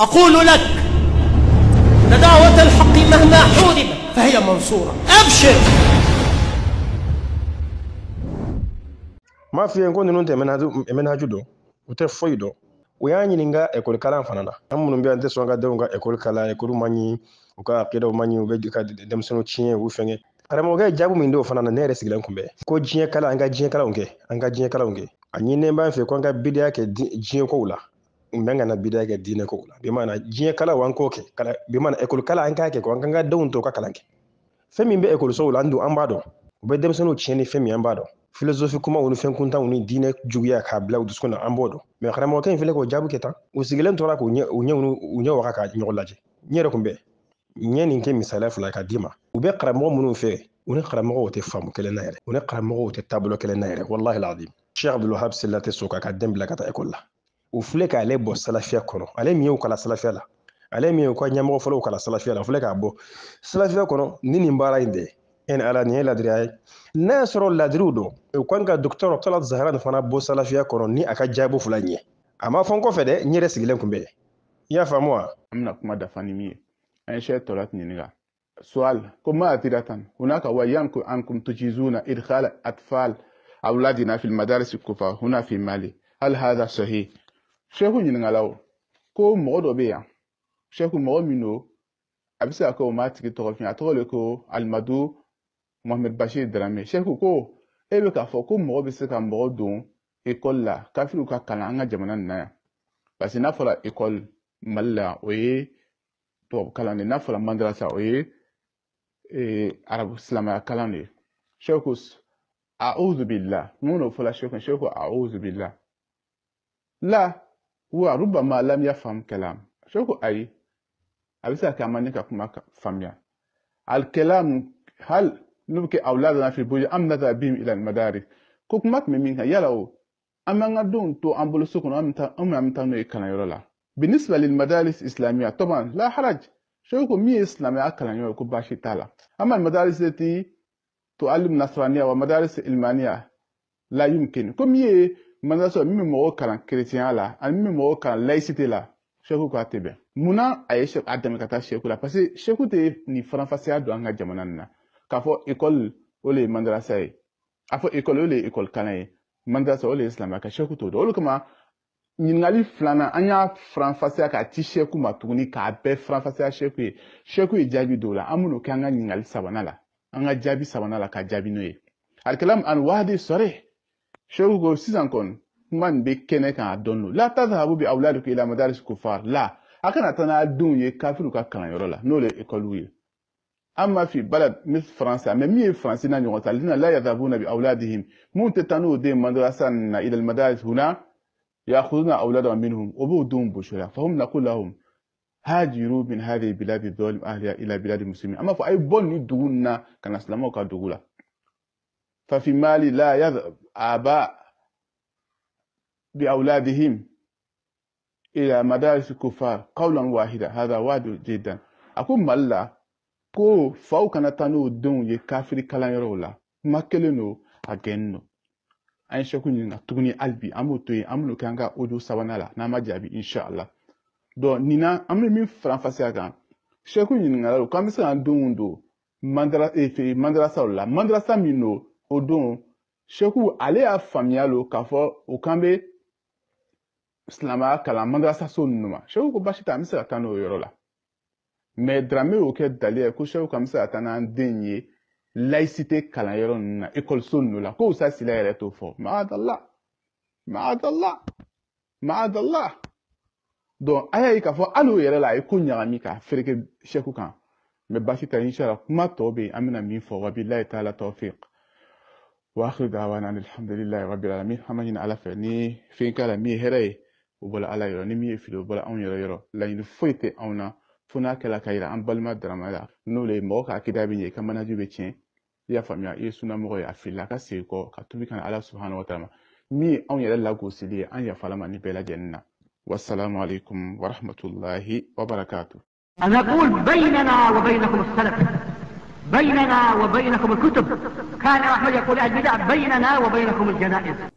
أقول لك أن دعوة الحق مهما حولبت فهي منصورة أبشر ma fiye nko ninnu tɛ ménage don u tɛ foyi dɔn u y'a ɲini ka ekɔli kalan fana na an minnu bɛ yan n tɛ sɔn ka denw ka ekɔli kalan ekɔliw ma ɲi u ka akidaw ma ɲi u bɛ ka denmisɛnninw tiɲɛ u fɛngɛ karamɔgɔkɛ jaabi min d'o fana na ne yɛrɛ sigilen kun bɛ ko diɲɛ kalan an ka diɲɛ kalanw kɛ an ka diɲɛ kalanw kɛ a ɲinilen b'an fɛ ko an ka bideya kɛ diɲɛ kow la n na kana bidaya kɛ diinɛ ko la bi mana diɲɛ kala wanko ke kala bi mana ekɔli kala an k'a kɛ ko an kan ka denw to ka kalan kɛ fɛn min bɛ ekɔlisow la an dun an b'a dɔn u bɛ an b'a dɔn filozofi kumaw ni fɛn kuntanw ni diinɛ juguya k'a bila u dusukun na an b'o dɔn mɛ karamɔgɔkɛ in filɛ k'o jaabi kɛ tan sigilen tora k'u ɲɛ u ɲɛw u waka waga ka ɲɔgɔn lajɛ nye yɛrɛ kun bɛ ɲɛ nin kɛ misaliya fila ka d'i ma u bɛ karamɔgɔ minnu fe u ni karamɔgɔw wote faamu kelen na yɛrɛ u ni karamɔgɔw tɛ taabolo kelen na yɛrɛ walahi ladim sheikh abdulhab sela tɛ so k'a ka den ka taa ekɔli la u filɛ k'ale bɔ salafiya kɔnɔ ale min ye u kala salafiya la ale min ye u ka ɲɛmɔgɔ fɔlɔw kala salafiya la u k'a bɔ salafiya kɔnɔ ni nin baara in tɛ ɛn e ala nin ye ladiriya ye n'a y'a sɔrɔ ladiriw don u kan ka dɔgɔtɔrɔ tala zahara fana bɔ salafiya kɔnɔ ni a ka jaabi fila ɲɛ a ma fɔ n kɔfɛ dɛ n yɛrɛ sigilen kun bɛ i y'a faamu wa. an bɛna kuma dafa ni min ye an ye sɛ tɔla ɲininka sual ko ma atira tan hunaka wa yanku ankum tujizuna idkhal atfal awladina fil madaris kufa huna fi mali Sheku ɲininkala o ko mɔgɔ dɔ bɛ yan sheku mɔgɔ min don a bɛ se ka kɛ o m'a tigi tɔgɔ fiɲɛ a tɔgɔ de ko alimadu mohamɛd bashir darame sheku ko e bɛ k'a fɔ ko mɔgɔ bɛ se ka mɔgɔ don ekɔli la kafiriw ka kalan an ka jamana nin na yan n'a fɔra ekɔli mali la o ye tubabu kalan de n'a fɔra mandarasa o ye ee, arabu silamɛya kalan de ye a'udhu billah mun n'o fɔla sheku sheku a'udhu billah la هو ربما لم يفهم كلام شو هو أي أليس كمان كما فهميا الكلام هل نبكي أولادنا في البيوت أم نذهب بهم إلى المدارس كوكمات ممينها يلو أما نقدون تو أمبولو سكون أم أمتانو إكنا يرولا بالنسبة للمدارس الإسلامية طبعا لا حرج شو هو مي إسلامية أكلا يرولا كباشي تالا أما المدارس التي تعلم نصرانية ومدارس إلمانية لا يمكن كم يي Mandraso, mimi mwo kalan kretiyan la, an mimi mwo kalan laisite la, shekou kwa tebe. Mounan aye shekou ademe kata shekou la, pasi shekou te ni franfaseya do an nga jamanan na. Kafon ekol wole mandrasa e, kafon ekol wole ekol kanay, mandraso wole islam la, ka shekou to do. Olo kama, njil nga li flan an, anya franfaseya ka ti shekou ma, tou ni ka apè franfaseya shekou e, shekou e jabi do la, an mouno ki an nga njil nga li sabanala, an nga jabi sabanala ka jabi nou e. Alke lam, an wade soreh. showgo sisan kɔni kuma nin bɛ kɛnɛ kan a dɔn don la tadhabu bi awladikum ila madaris kufar la a kana taa n'a denw ye kafiriw ka kalanyɔrɔ la n'o ye ekɔliw ye amma fi balad mis france mɛ min ye faransi n'a ɲɔgɔn ta lina la yadhabuna bi awladihim mun tɛ taa n'o den madrasa na ila madaris huna yakhuduna awladahum minhum o b'o denw bosi la fahum naqul lahum hajiru min hadhihi biladi dhalim ahliha ila biladi muslimin an b'a fɔ a ye bɔ nin dugu na ka na silamɛw ka dugu la ففي مال لا يذهب آباء بأولادهم إلى مدارس الكفار قولا واحدا هذا واضح جدا أقول مالا ko faw kana دون n'o denw ye kafiri kalanyɔrɔw la kuma kelen do a gɛnni do an ye sɛku ɲininka tuguni hali bi an b'o to yen an bɛn'o kɛ an ka ojo sabanan la n'an ma jaabi inshallah dɔn nin an bɛ min faranfasiya kan sɛku ɲininkala do k'an bɛ se k'an denw don mandarasaw la mandarasa min do o don seku ale y'a faamuya lo k'a fɔ o kan bɛ silamɛya kalan madrasaso ninnu ma seku ko basi tɛ an bɛ se ka taa n'o yɔrɔ la mɛ darame y'o kɛ daliya ye ko seku k'an bɛ se ka taa n'an den ye layisite kalanyɔrɔ ninnu na ekɔliso ninnu la ko usa sila yɛrɛ t'o fɔ maadala maadala maadala donc a y'a ye k'a fɔ hali o yɛrɛ la a ye ko ɲagami k'a fereke seku kan mɛ basi tɛ inshala kuma tɔ bɛ yen an bɛna min fɔ wabilahi taala tawfiq واخر دعوانا ان الحمد لله رب العالمين حمدين على فني فين كان مي هري وبلا على يوني مي في بلا اون يرو يرو لا ينفيت اونا فنا كلا كايرا ان بالما دراما لا نولي موكا كتابي كما نجي بيتين يا فاميا يسونا مغو يا فيلا كاسيكو كاتوبي كان على سبحانه وتعالى مي اون يلا لاكو سيدي ان يا فلما ني بلا جننا والسلام عليكم ورحمة الله وبركاته أنا أقول بيننا وبينكم السلف بيننا وبينكم الكتب كان أحمد يقول أهل البدع بيننا وبينكم الجنائز